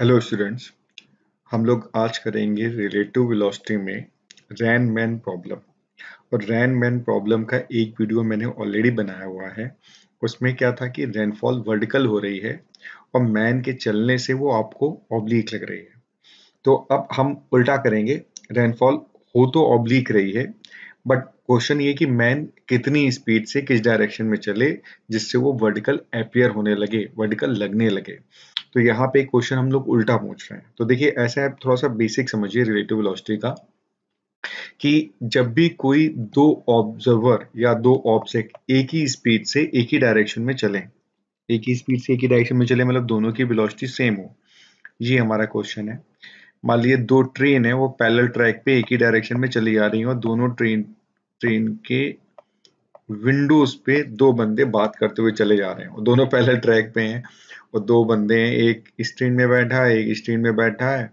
hello students हम लोग आज करेंगे रिलेटिव वेलोसिटी में रैन मैन प्रॉब्लम और रैन मैन प्रॉब्लम का एक वीडियो मैंने ऑलरेडी बनाया हुआ है उसमें क्या था कि रेनफॉल वर्टिकल हो रही है और मैन के चलने से वो आपको ऑब्लिक लग रही है तो अब हम उल्टा करेंगे रेनफॉल हो तो ऑब्लिक रही है बट क्वेश्चन ये कि मैन कितनी स्पीड से किस डायरेक्शन में चले जिससे वो वर्टिकल अपेयर होने लगे वर्टिकल लगने लगे तो यहाँ पे क्वेश्चन हम लोग उल्टा पूछ रहे हैं तो देखिए ऐसा है थोड़ा सा बेसिक समझिए रिलेटिव लॉस्ट्री का कि जब भी कोई दो ऑब्जर्वर या दो ऑब्जेक्ट एक ही स्पीड से एक ही डायरेक्शन में चले एक ही स्पीड से एक ही डायरेक्शन में चले मतलब दोनों की वेलोसिटी सेम हो ये हमारा क्वेश्चन है मान लीजिए दो ट्रेन है वो पैरेलल ट्रैक पे एक ही डायरेक्शन में चली जा रही है और दोनों ट्रेन ट्रेन के विंडोज पे दो बंदे बात करते हुए चले जा रहे हैं और दोनों पहले ट्रैक पे हैं और दो बंदे हैं एक स्ट्रीन में बैठा है एक स्ट्रीन में बैठा है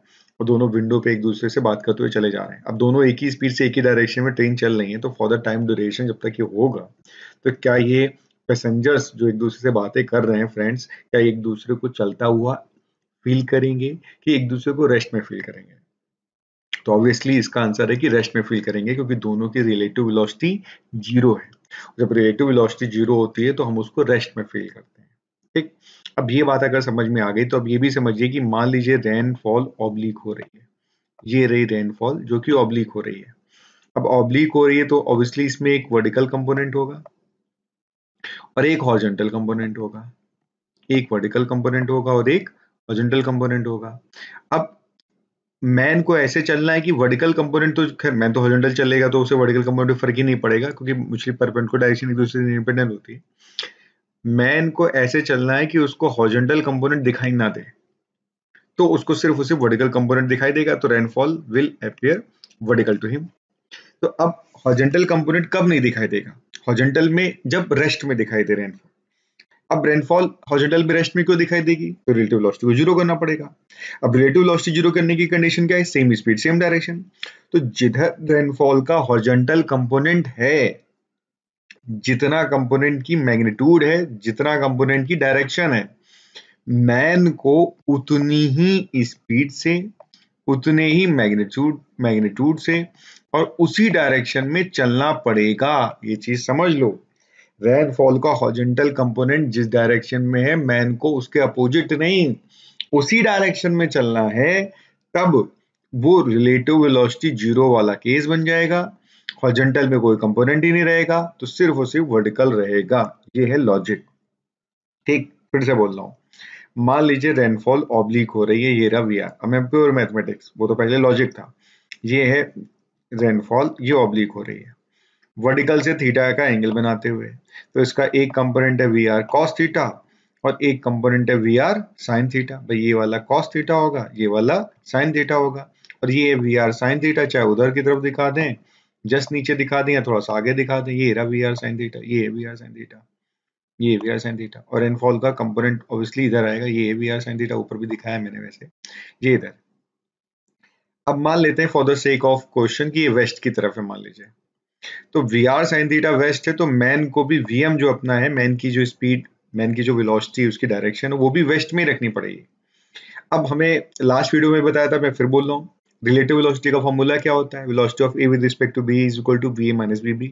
और दोनों विंडो पे एक दूसरे से बात करते हुए चले जा रहे हैं अब दोनों एक ही स्पीड से एक ही डायरेक्शन में ट्रेन चल रही है तो फॉर द टाइम ड्यूरेशन जब तक ये होगा तो क्या ये पैसेंजर्स जो एक दूसरे से बातें कर रहे हैं फ्रेंड्स क्या एक दूसरे को चलता हुआ फील करेंगे कि एक दूसरे को रेस्ट में फील करेंगे तो ऑब्वियसली इसका आंसर है कि रेस्ट में फील करेंगे क्योंकि दोनों की रिलेटिव वेलोसिटी जीरो है जब रिलेटिव वेलोसिटी जीरो होती है तो हम उसको रेस्ट में फील करते हैं ठीक अब ये बात अगर समझ में आ गई तो अब ये भी समझिए कि मान लीजिए रेनफॉल ऑब्लिक हो रही है ये रही रेनफॉल जो कि ऑब्लिक हो रही है अब ऑब्लिक हो रही है तो ऑब्वियसली इसमें एक वर्टिकल कंपोनेंट होगा और एक हॉर्जेंटल कंपोनेंट होगा एक वर्टिकल कंपोनेंट होगा और एक हॉर्जेंटल कंपोनेंट होगा अब मैन को ऐसे चलना है कि वर्टिकल कंपोनेंट तो खैर मैन तो हॉरिजॉन्टल चलेगा तो उसे वर्टिकल कंपोनेंट फर्क ही नहीं पड़ेगा क्योंकि मछली को डायरेक्शन एक दूसरे से इंडिपेंडेंट होती है मैन को ऐसे चलना है कि उसको हॉरिजॉन्टल कंपोनेंट दिखाई ना दे तो उसको सिर्फ उसे वर्टिकल कंपोनेंट दिखाई देगा तो rainfall will appear vertical to him तो अब हॉजेंटल कंपोनेंट कब नहीं दिखाई देगा हॉजेंटल में जब रेस्ट में दिखाई दे रेनफॉल अब ब्रेनफॉल भी रेस्ट में क्यों दिखाई देगी तो रिलेटिव लॉस्टी को जीरो करना पड़ेगा अब रिलेटिव लॉस्टी जीरो करने की कंडीशन क्या है सेम स्पीड सेम डायरेक्शन तो जिधर रेनफॉल का हॉरिजॉन्टल कंपोनेंट है जितना कंपोनेंट की मैग्नीट्यूड है जितना कंपोनेंट की डायरेक्शन है मैन को उतनी ही स्पीड से उतने ही मैग्नीट्यूड मैग्नीट्यूड से और उसी डायरेक्शन में चलना पड़ेगा ये चीज समझ लो रेनफॉल का हॉजेंटल कंपोनेंट जिस डायरेक्शन में है मैन को उसके अपोजिट नहीं उसी डायरेक्शन में चलना है तब वो रिलेटिव वेलोसिटी जीरो वाला केस बन जाएगा हॉजेंटल में कोई कंपोनेंट ही नहीं रहेगा तो सिर्फ और सिर्फ वर्टिकल रहेगा ये है लॉजिक ठीक फिर से बोल रहा हूँ मान लीजिए रेनफॉल ऑब्लिक हो रही है ये रहा वी आर मैं प्योर मैथमेटिक्स वो तो पहले लॉजिक था ये है रेनफॉल ये ऑब्लिक हो रही है वर्टिकल से थीटा का एंगल बनाते हुए तो इसका एक कंपोनेंट है वी आर कॉस थीटा और एक कंपोनेंट है वी आर साइन थीटा भाई ये वाला कॉस थीटा होगा ये वाला साइन थीटा होगा और ये वी आर साइन थीटा चाहे उधर की तरफ दिखा दें जस्ट नीचे दिखा दें या थोड़ा सा आगे दिखा दें ये रहा वी आर साइन थीटा ये वी आर साइन थीटा ये वी आर साइन थीटा और एनफॉल का कंपोनेंट ऑब्वियसली इधर आएगा ये वी आर साइन थीटा ऊपर भी दिखाया मैंने वैसे ये इधर अब मान लेते हैं for the sake of question कि ये वेस्ट की तरफ है मान लीजिए तो V R sine theta west है तो मैन को भी वी जो अपना है मैन की जो स्पीड मैन की जो विलोसिटी उसकी डायरेक्शन है वो भी वेस्ट में रखनी पड़ेगी अब हमें लास्ट वीडियो में बताया था मैं फिर बोल रहा हूँ रिलेटिव विलोसिटी का फॉर्मूला क्या होता है velocity of A with respect to B is equal to V A minus B B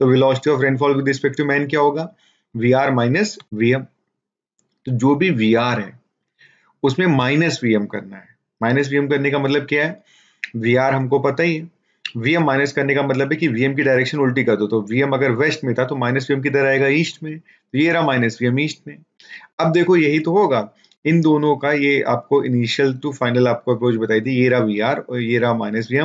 तो velocity of rainfall with respect to man क्या होगा V R minus V M तो जो भी वी आर है उसमें माइनस वी एम करना है माइनस वी एम करने का मतलब क्या है वी आर हमको पता ही है वीएम माइनस करने का मतलब है कि वीएम की डायरेक्शन उल्टी कर दो तो वीएम अगर वेस्ट में था तो माइनस वीएम किधर आएगा ईस्ट में तो ये रहा माइनस वीएम ईस्ट में अब देखो यही तो होगा इन दोनों का ये आपको इनिशियल टू फाइनल आपको अप्रोच बताई थी ये रहा वी आर और ये रहा माइनस वी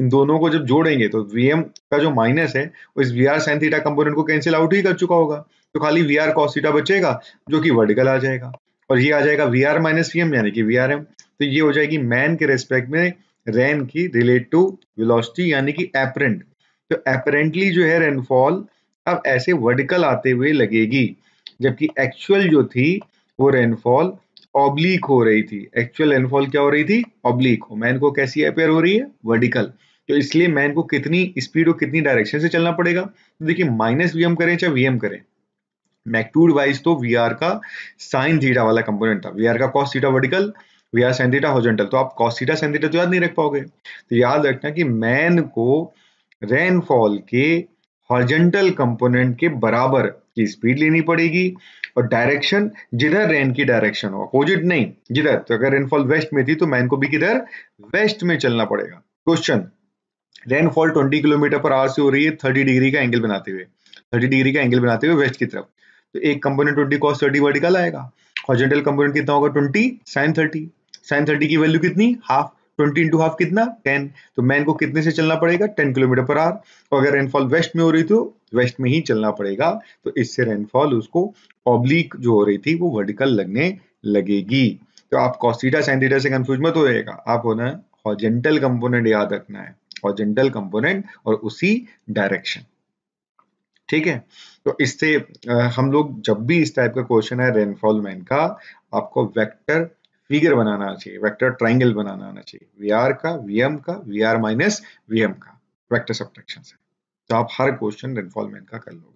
इन दोनों को जब जोड़ेंगे तो वी का जो माइनस है इस V R sine theta component को कैंसिल आउट ही कर चुका होगा तो खाली वी आर कॉसिटा बचेगा जो कि वर्टिकल आ जाएगा और ये आ जाएगा वी आर माइनस वी यानी कि वी आर एम तो ये हो जाएगी मैन के रेस्पेक्ट में रेन की रिलेट टू वेलोसिटी यानी कि एपरेंट तो एपरेंटली जो है रेनफॉल अब ऐसे वर्टिकल आते हुए लगेगी जबकि एक्चुअल जो थी वो रेनफॉल ऑब्लिक हो रही थी एक्चुअल रेनफॉल क्या हो रही थी ऑब्लिक हो मैन को कैसी अपेयर हो रही है वर्टिकल तो इसलिए मैन को कितनी स्पीड और कितनी डायरेक्शन से चलना पड़ेगा तो देखिए माइनस वी करें चाहे वी करें मैक्टूड वाइज तो वी का साइन थीटा वाला कंपोनेंट था वी का cos theta vertical V R sine theta horizontal तो आप कॉस्टिटा सेंथीटा तो याद नहीं रख पाओगे तो याद रखना कि मैन को रेनफॉल के हॉर्जेंटल कंपोनेंट के बराबर की स्पीड लेनी पड़ेगी और डायरेक्शन जिधर रेन की डायरेक्शन हो अपोजिट नहीं जिधर तो अगर रेनफॉल वेस्ट में थी तो मैन को भी किधर वेस्ट में चलना पड़ेगा question rainfall 20 kilometre per hour से हो रही है 30 डिग्री का एंगल बनाते हुए 30 डिग्री का एंगल बनाते हुए वेस्ट की तरफ तो एक कंपोनेंट 20 कॉस 30 वर्टिकल आएगा हॉर्जेंटल कंपोनेंट कितना होगा 20 साइन 30 साइन थर्टी की वैल्यू कितनी हाफ ट्वेंटी इंटू हाफ कितना टेन तो मैन को कितने से चलना पड़ेगा टेन किलोमीटर पर आर और अगर रेनफॉल वेस्ट में हो रही थी तो वेस्ट में ही चलना पड़ेगा तो इससे रेनफॉल उसको ऑब्लिक जो हो रही थी वो वर्टिकल लगने लगेगी तो आप कॉस्टिटा साइन थीटा से कंफ्यूज मत होएगा आप होना हॉजेंटल कंपोनेंट याद रखना है हॉजेंटल कंपोनेंट और उसी डायरेक्शन ठीक है तो इससे हम लोग जब भी इस टाइप का क्वेश्चन है रेनफॉल मैन का आपको वेक्टर फिगर बनाना आना चाहिए वेक्टर ट्राइंगल बनाना आना चाहिए वी आर का वी एम का V R minus V M का वेक्टर सब्ट्रैक्शन है तो आप हर क्वेश्चन रेनफॉल मैन का कर लो